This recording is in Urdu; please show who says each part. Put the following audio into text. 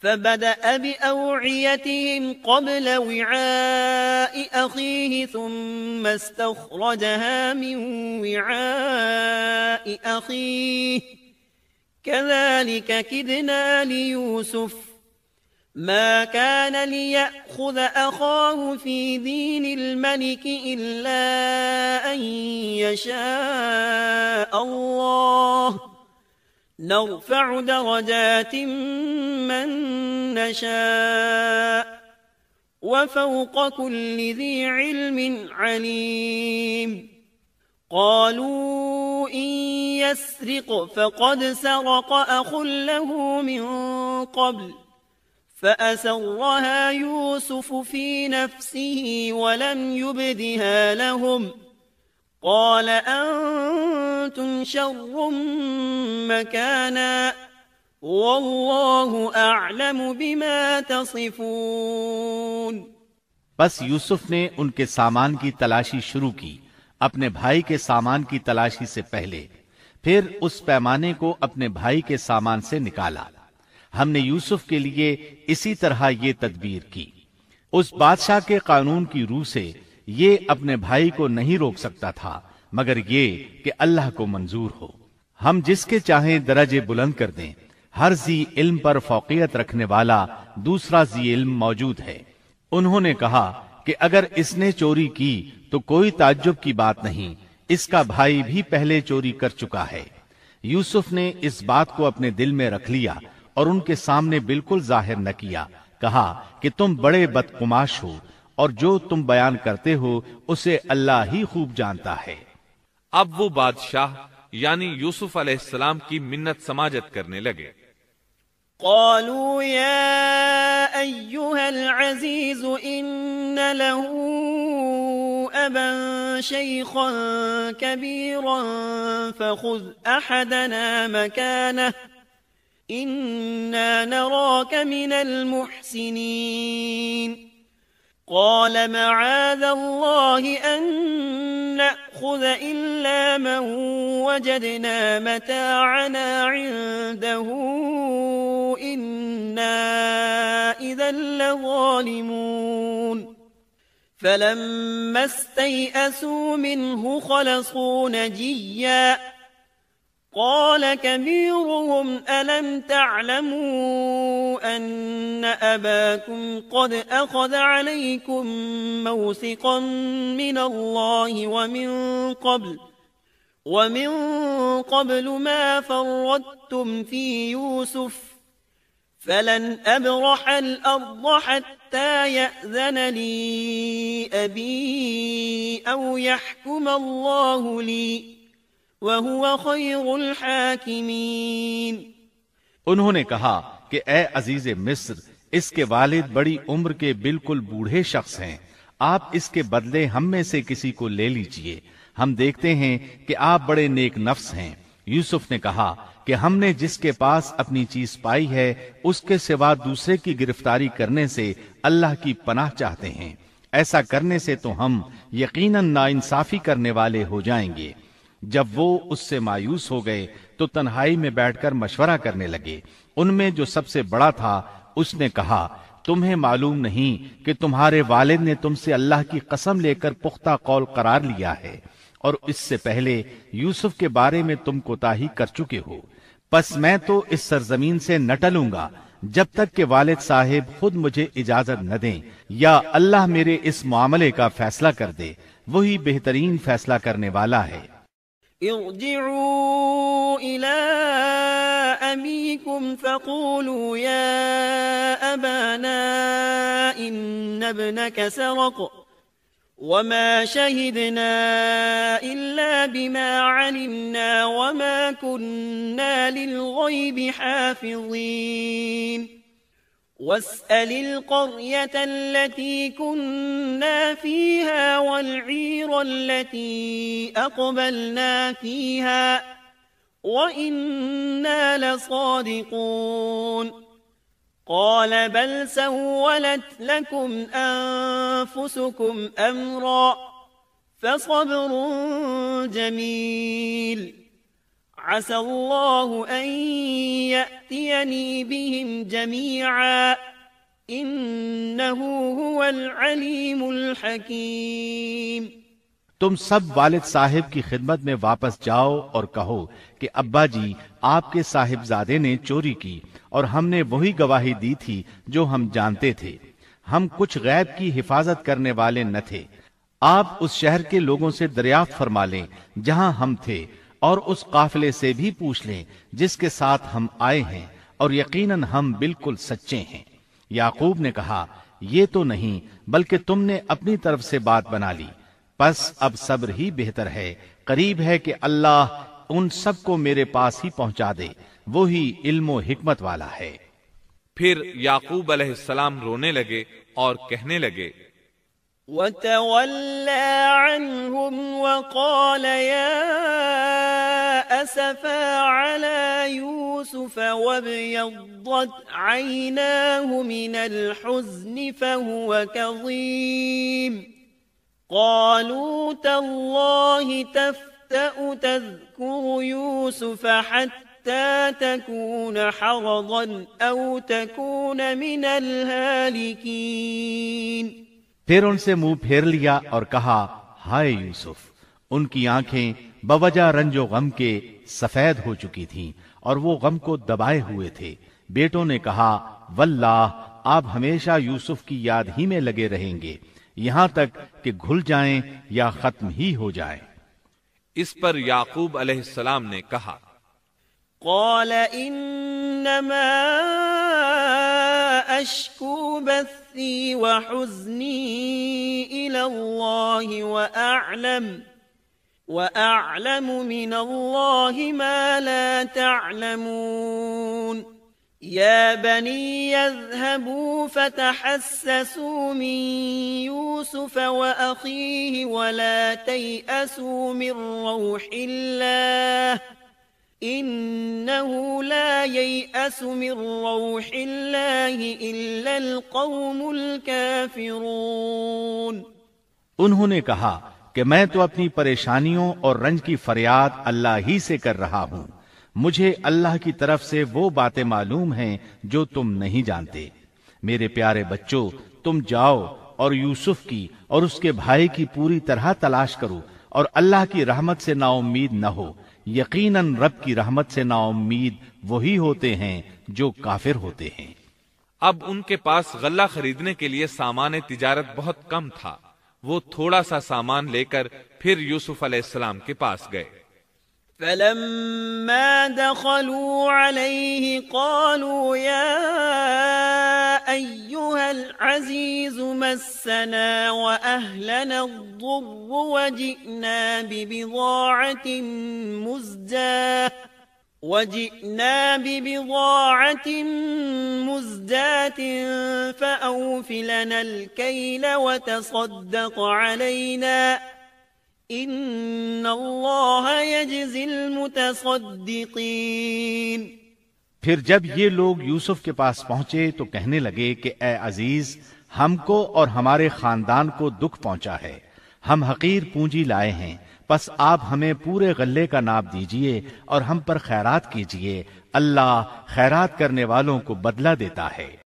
Speaker 1: فبدأ بأوعيتهم قبل وعاء أخيه ثم استخرجها من وعاء أخيه كذلك كدنا ليوسف ما كان ليأخذ أخاه في دين الملك إلا أن يشاء الله نرفع درجات من نشاء وفوق كل ذي علم عليم قالوا إن يسرق فقد سرق أخ له من قبل فأسرها يوسف في نفسه ولم يبدها لهم ۖ قال شر والله بما تصفون
Speaker 2: بس یوسف نے ان کے سامان کی تلاشی شروع کی اپنے بھائی کے سامان کی تلاشی سے پہلے پھر اس پیمانے کو اپنے بھائی کے سامان سے نکالا ہم نے یوسف کے لیے اسی طرح یہ تدبیر کی اس بادشاہ کے قانون کی روح سے یہ اپنے بھائی کو نہیں روک سکتا تھا مگر یہ کہ اللہ کو منظور ہو ہم جس کے چاہیں درجے بلند کر دیں ہر زی علم پر فوقیت رکھنے والا دوسرا زی علم موجود ہے انہوں نے کہا کہ اگر اس نے چوری کی تو کوئی تعجب کی بات نہیں اس کا بھائی بھی پہلے چوری کر چکا ہے یوسف نے اس بات کو اپنے دل میں رکھ لیا اور ان کے سامنے بالکل ظاہر نہ کیا کہا کہ تم بڑے بدقماش ہو اور جو تم بیان کرتے ہو اسے اللہ ہی خوب جانتا ہے اب وہ بادشاہ یعنی یوسف علیہ السلام کی منت سماجت کرنے لگے
Speaker 1: قالوا يا أيها العزيز إن له أبا شيخا كبيرا فخذ أحدنا مكانه إنا نراك من المحسنين قال معاذ الله أن نأخذ إلا من وجدنا متاعنا عنده إنا إذا لظالمون فلما استيئسوا منه خلصوا نجياً قال كبيرهم ألم تعلموا أن أباكم قد أخذ عليكم موثقا من الله ومن قبل ومن قبل ما فردتم في يوسف فلن أبرح الأرض حتى يأذن لي أبي أو يحكم الله لي وهو خیر الحاکمین
Speaker 2: انہوں نے کہا کہ اے عزیز مصر اس کے والد بڑی عمر کے بالکل بوڑھے شخص ہیں آپ اس کے بدلے ہم میں سے کسی کو لے لیجئے ہم دیکھتے ہیں کہ آپ بڑے نیک نفس ہیں یوسف نے کہا کہ ہم نے جس کے پاس اپنی چیز پائی ہے اس کے سوا دوسرے کی گرفتاری کرنے سے اللہ کی پناہ چاہتے ہیں ایسا کرنے سے تو ہم یقیناً ناانصافی کرنے والے ہو جائیں گے جب وہ اس سے مایوس ہو گئے تو تنہائی میں بیٹھ کر مشورہ کرنے لگے ان میں جو سب سے بڑا تھا اس نے کہا تمہیں معلوم نہیں کہ تمہارے والد نے تم سے اللہ کی قسم لے کر پختہ قول قرار لیا ہے اور اس سے پہلے یوسف کے بارے میں تم کوتا کر چکے ہو پس میں تو اس سرزمین سے نٹلوں گا جب تک کہ والد صاحب خود مجھے اجازت نہ دیں یا اللہ میرے اس معاملے کا فیصلہ کر دے وہی بہترین فیصلہ کرنے والا ہے
Speaker 1: ارجعوا إلى أبيكم فقولوا يا أبانا إن ابنك سرق وما شهدنا إلا بما علمنا وما كنا للغيب حافظين واسأل القرية التي كنا فيها والعير التي أقبلنا فيها وإنا لصادقون قال بل سولت لكم أنفسكم أمرا فصبر جميل عسى الله أن يأتيني بهم جميعا إنه هو العليم الحكيم
Speaker 2: تم سب والد صاحب کی خدمت میں واپس جاؤ اور کہو کہ جی آپ کے صاحب زادے نے چوری کی اور ہم نے وہی گواہی دی تھی جو ہم جانتے تھے ہم کچھ غیب کی حفاظت کرنے والے نہ تھے آپ اس شہر کے لوگوں سے دریافت فرما لیں جہاں ہم تھے اور اس قافلے سے بھی پوچھ لے جس کے ساتھ ہم آئے ہیں اور یقیناً ہم بالکل سچے ہیں یعقوب نے کہا یہ تو نہیں بلکہ تم نے اپنی طرف سے بات بنا لی بس اب صبر ہی بہتر ہے قریب ہے کہ اللہ ان سب کو میرے پاس ہی پہنچا دے وہی علم و حکمت والا ہے پھر یعقوب علیہ السلام رونے لگے اور کہنے لگے
Speaker 1: وتولى عنهم وقال يا أسفا على يوسف وابيضت عيناه من الحزن فهو كظيم قالوا تالله تفتأ تذكر يوسف حتى تكون حرضا أو تكون من الهالكين
Speaker 2: پھر ان سے منہ پھیر لیا اور کہا ہائے یوسف ان کی آنکھیں بوجہ رنج و غم کے سفید ہو چکی تھیں اور وہ غم کو دبائے ہوئے تھے بیٹوں نے کہا واللہ آپ ہمیشہ یوسف کی یاد ہی میں لگے رہیں گے یہاں تک کہ گھل جائیں یا ختم ہی ہو جائیں اس پر یعقوب علیہ السلام نے کہا
Speaker 1: قال إنما أشكو بثي وحزني إلى الله وأعلم وأعلم من الله ما لا تعلمون يا بني يذهبوا فتحسسوا من يوسف وأخيه ولا تيأسوا من روح الله انہوں
Speaker 2: نے کہا کہ میں تو اپنی پریشانیوں اور رنج کی فریاد اللہ ہی سے کر رہا ہوں مجھے اللہ کی طرف سے وہ باتیں معلوم ہیں جو تم نہیں جانتے میرے پیارے بچوں تم جاؤ اور یوسف کی اور اس کے بھائی کی پوری طرح تلاش کرو اور اللہ کی رحمت سے نا امید نہ ہو یقیناً رب کی رحمت سے نا امید وہی ہوتے ہیں جو کافر ہوتے ہیں اب ان کے پاس غلہ خریدنے کے لیے سامان تجارت بہت کم تھا وہ تھوڑا سا سامان لے کر پھر یوسف علیہ السلام کے پاس گئے
Speaker 1: أيها العزيز مسنا وأهلنا الضر وجئنا ببضاعة مزداه وجئنا ببضاعة مزداة فأوفلنا الكيل وتصدق علينا إن الله يجزي المتصدقين
Speaker 2: پھر جب یہ لوگ یوسف کے پاس پہنچے تو کہنے لگے کہ اے عزیز ہم کو اور ہمارے خاندان کو دکھ پہنچا ہے ہم حقیر پونجی لائے ہیں بس آپ ہمیں پورے غلے کا ناپ دیجئے اور ہم پر خیرات کیجئے اللہ خیرات کرنے والوں کو بدلہ دیتا ہے